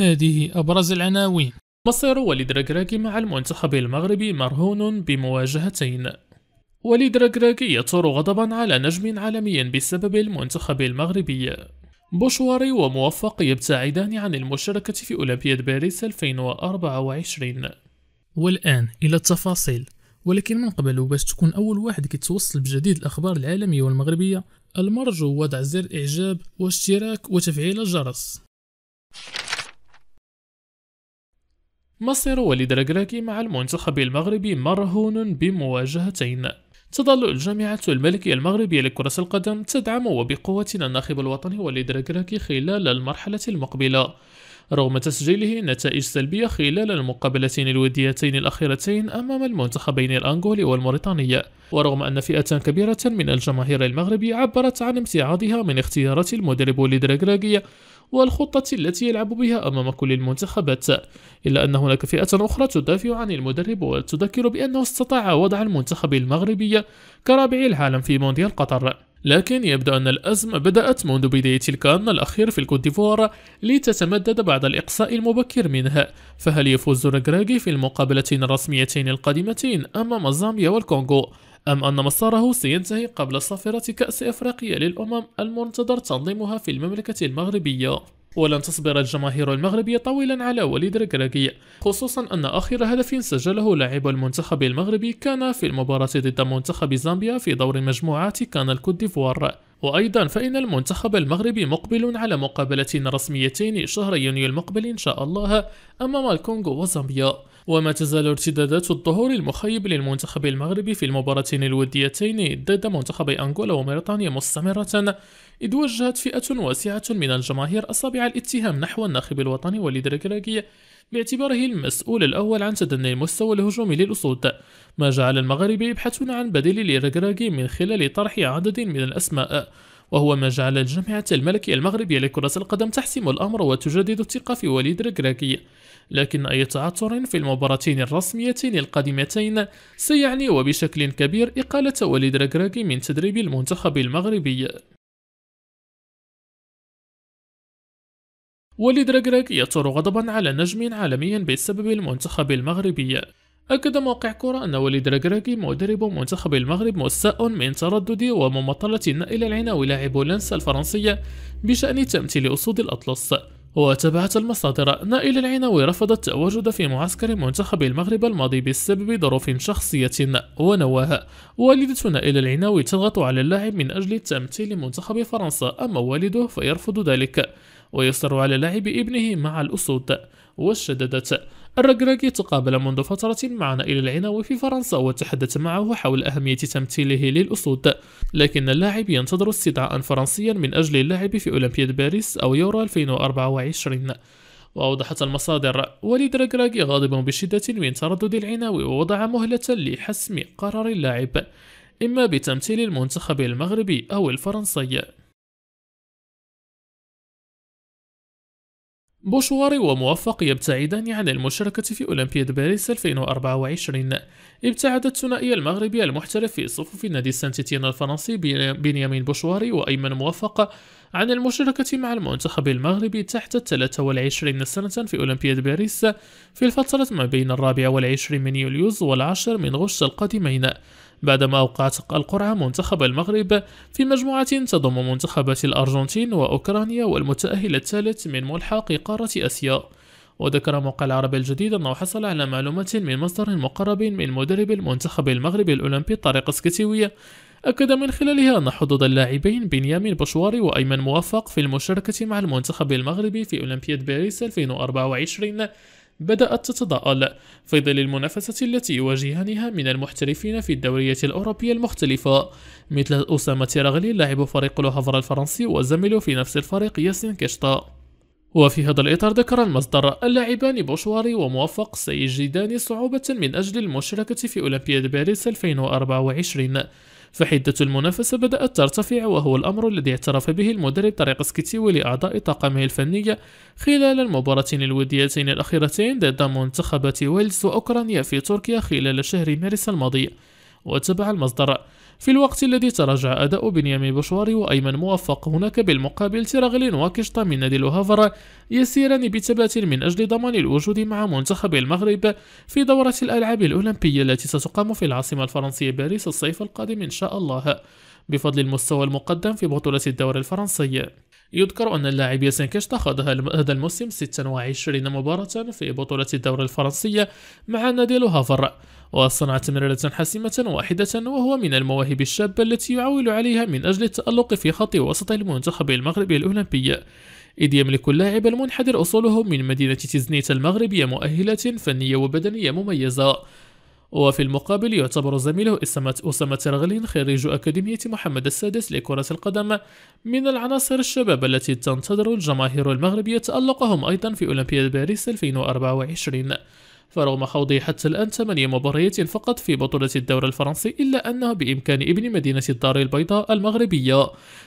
هذه أبرز العناوين مصير وليد راكراكي مع المنتخب المغربي مرهون بمواجهتين وليد راكراكي يثور غضبا على نجم عالمي بسبب المنتخب المغربي بوشواري وموفق يبتعدان عن المشاركة في أولمبياد باريس 2024 والآن إلى التفاصيل ولكن من قبل باش تكون أول واحد كيتوصل بجديد الأخبار العالمية والمغربية المرجو وضع زر إعجاب واشتراك وتفعيل الجرس مصير وليد رجلاكي مع المنتخب المغربي مرهون بمواجهتين تظل الجامعة الملكية المغربية لكرة القدم تدعم وبقوة الناخب الوطني وليد ركراكي خلال المرحلة المقبلة رغم تسجيله نتائج سلبية خلال المقابلتين الوديتين الأخيرتين أمام المنتخبين الأنغولي والموريتاني ورغم أن فئة كبيرة من الجماهير المغربي عبرت عن امتعاضها من اختيارات المدرب وليد ركراكي والخطة التي يلعب بها أمام كل المنتخبات إلا أن هناك فئة أخرى تدافع عن المدرب وتذكر بأنه استطاع وضع المنتخب المغربي كرابع العالم في مونديال قطر لكن يبدو أن الأزمة بدأت منذ بداية الكان الأخير في الكوديفور لتتمدد بعد الإقصاء المبكر منها فهل يفوز رجراجي في المقابلتين الرسميتين القادمتين أمام زامبيا والكونغو أم أن مساره سينتهي قبل صافرة كأس إفريقيا للأمم المنتظر تنظيمها في المملكة المغربية ولن تصبر الجماهير المغربية طويلا على وليد ركراكي خصوصا أن آخر هدف سجله لاعب المنتخب المغربي كان في المباراة ضد منتخب زامبيا في دور مجموعات كان الكوت ديفوار وأيضا فإن المنتخب المغربي مقبل على مقابلتين رسميتين شهر يونيو المقبل إن شاء الله أمام الكونغو وزامبيا وما تزال ارتدادات الظهور المخيب للمنتخب المغربي في المباراتين الوديتين ضد منتخبي أنغولا وموريتانيا مستمرة إذ وجهت فئة واسعة من الجماهير أصابع الاتهام نحو الناخب الوطني وليد ركراكي باعتباره المسؤول الأول عن تدني المستوى الهجومي للأسود ما جعل المغاربة يبحثون عن بديل لركراكي من خلال طرح عدد من الأسماء وهو ما جعل الجامعة الملكية المغربية لكرة القدم تحسم الأمر وتجدد الثقة في وليد ركراكي لكن أي تعثر في المباراتين الرسميتين القادمتين سيعني وبشكل كبير إقالة وليد ركراكي من تدريب المنتخب المغربي وليد ركراكي يثور غضبا على نجم عالمي بسبب المنتخب المغربي أكد موقع كرة أن وليد ركراكي مدرب منتخب المغرب مستاء من تردد ومماطلة نائل العناوي لاعب لانس الفرنسية بشأن تمثيل أسود الأطلس وتابعت المصادر نائل العناوي رفض التواجد في معسكر منتخب المغرب الماضي بسبب ظروف شخصية ونواها والدة نائل العناوي تضغط على اللاعب من أجل تمثيل منتخب فرنسا أما والده فيرفض ذلك ويصر على لعب ابنه مع الأسود وشددت الركراكي تقابل منذ فترة مع نائل العناو في فرنسا وتحدث معه حول أهمية تمثيله للأسود لكن اللاعب ينتظر استدعاء فرنسيا من أجل اللعب في أولمبياد باريس أو يورو 2024 وأوضحت المصادر وليد ركراكي غاضب بشدة من تردد العناو ووضع مهلة لحسم قرار اللاعب إما بتمثيل المنتخب المغربي أو الفرنسي بوشواري وموفق يبتعدان عن المشاركة في أولمبياد باريس 2024 ابتعد الثنائي المغربي المحترف في صفوف نادي سانتيتيان الفرنسي بنيامين بوشواري وأيمن موفق عن المشاركة مع المنتخب المغربي تحت 23 سنة في أولمبياد باريس في الفترة ما بين الرابع والعشرين من يوليوز والعشر من غشت القادمين بعدما أوقعت القرعة منتخب المغرب في مجموعة تضم منتخبات الأرجنتين وأوكرانيا والمتأهل الثالث من ملحق قارة آسيا وذكر موقع العرب الجديد أنه حصل على معلومات من مصدر مقرب من مدرب المنتخب المغربي الأولمبي طارق سكتيوي أكد من خلالها أن حظوظ اللاعبين بنيامين بشواري وأيمن موفق في المشاركة مع المنتخب المغربي في أولمبياد باريس 2024 بدأت تتضاءل في ظل المنافسة التي يواجهانها من المحترفين في الدورية الأوروبية المختلفة مثل أسامة تيراغلي لاعب فريق لوهافر الفرنسي وزميله في نفس الفريق ياسين كشطة وفي هذا الإطار ذكر المصدر اللاعبان بوشواري وموفق سيجدان صعوبة من أجل المشاركة في أولمبياد باريس 2024 فحدة المنافسة بدأت ترتفع وهو الأمر الذي اعترف به المدرب طريق سكيتيوي لأعضاء طاقمه الفنية خلال المباراتين الوديتين الأخيرتين ضد منتخبات ويلز وأوكرانيا في تركيا خلال شهر مارس الماضي وتبع المصدر في الوقت الذي تراجع أداء بنيامين بوشواري وأيمن موفق هناك بالمقابل تراغلين وكشطة من نادي لوهافر يسيران بثبات من أجل ضمان الوجود مع منتخب المغرب في دورة الألعاب الأولمبية التي ستقام في العاصمة الفرنسية باريس الصيف القادم إن شاء الله بفضل المستوى المقدم في بطولة الدوري الفرنسي يذكر أن اللاعب ياسين ياسنكش خاض هذا الموسم 26 مباراة في بطولة الدوري الفرنسية مع نادي لوهافر وصنع تمريرة حاسمة واحدة وهو من المواهب الشابة التي يعول عليها من أجل التألق في خط وسط المنتخب المغربي الأولمبي إذ يملك اللاعب المنحدر أصوله من مدينة تيزنيت المغربية مؤهلات فنية وبدنية مميزة وفي المقابل يعتبر زميله أسامة رغلين خريج أكاديمية محمد السادس لكرة القدم من العناصر الشباب التي تنتظر الجماهير المغربية تألقهم أيضا في أولمبياد باريس 2024 فرغم خوضه حتى الآن 8 مباريات فقط في بطولة الدوري الفرنسي إلا أنه بإمكان ابن مدينة الدار البيضاء المغربية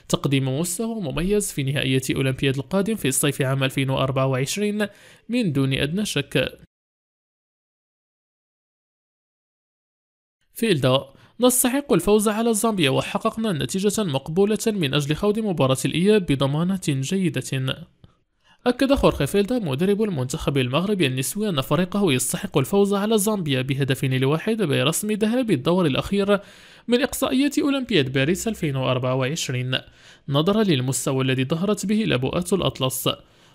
تقديم مستوى مميز في نهائية أولمبياد القادم في الصيف عام 2024 من دون أدنى شك في إلداء نستحق الفوز على زامبيا وحققنا نتيجة مقبولة من أجل خوض مباراة الإياب بضمانة جيدة أكد خورخي فيلدا مدرب المنتخب المغربي النسوي أن فريقه يستحق الفوز على زامبيا بهدف لواحد برسم ذهاب الدور الأخير من إقصائية أولمبياد باريس 2024 نظرا للمستوى الذي ظهرت به لبؤات الأطلس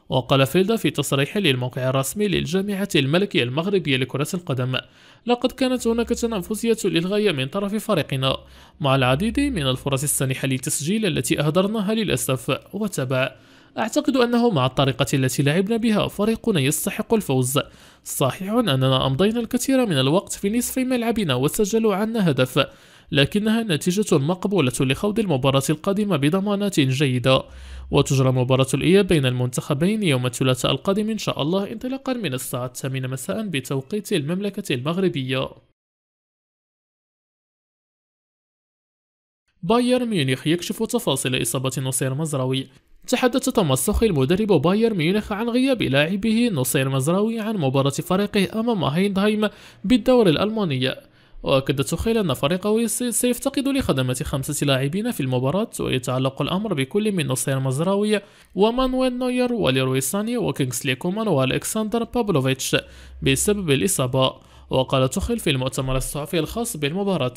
وقال فيلدا في تصريح للموقع الرسمي للجامعة الملكية المغربية لكرة القدم لقد كانت هناك تنافسية للغاية من طرف فريقنا مع العديد من الفرص السانحة للتسجيل التي أهدرناها للأسف وتبع أعتقد أنه مع الطريقة التي لعبنا بها فريقنا يستحق الفوز صحيح أننا أمضينا الكثير من الوقت في نصف ملعبنا وسجلوا عنا هدف لكنها نتيجة مقبولة لخوض المباراة القادمة بضمانات جيدة وتجرى مباراة الإياب بين المنتخبين يوم الثلاثاء القادم إن شاء الله انطلاقا من الساعة الثامنة مساء بتوقيت المملكة المغربية بايرن ميونخ يكشف تفاصيل إصابة نصير مزراوي تحدث توماس المدرب مدرب بايرن ميونخ عن غياب لاعبه نصير مزراوي عن مباراة فريقه أمام هيندهايم بالدور الألماني وأكد تخيل أن فريقه سيفتقد لخدمة خمسة لاعبين في المباراة ويتعلق الأمر بكل من نصير مزراوي ومانويل نوير وليروي ساني وكينغسلي كومان والكسندر بابلوفيتش بسبب الإصابة وقال تخل في المؤتمر الصحفي الخاص بالمباراة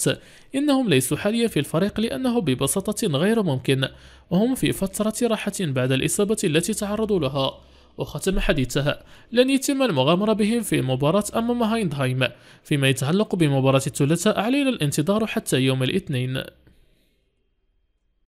إنهم ليسوا حاليا في الفريق لأنه ببساطة غير ممكن وهم في فترة راحة بعد الإصابة التي تعرضوا لها وختم حديثه لن يتم المغامرة بهم في مباراة أمام هايندهايم فيما يتعلق بمباراة الثلاثاء علينا الانتظار حتى يوم الاثنين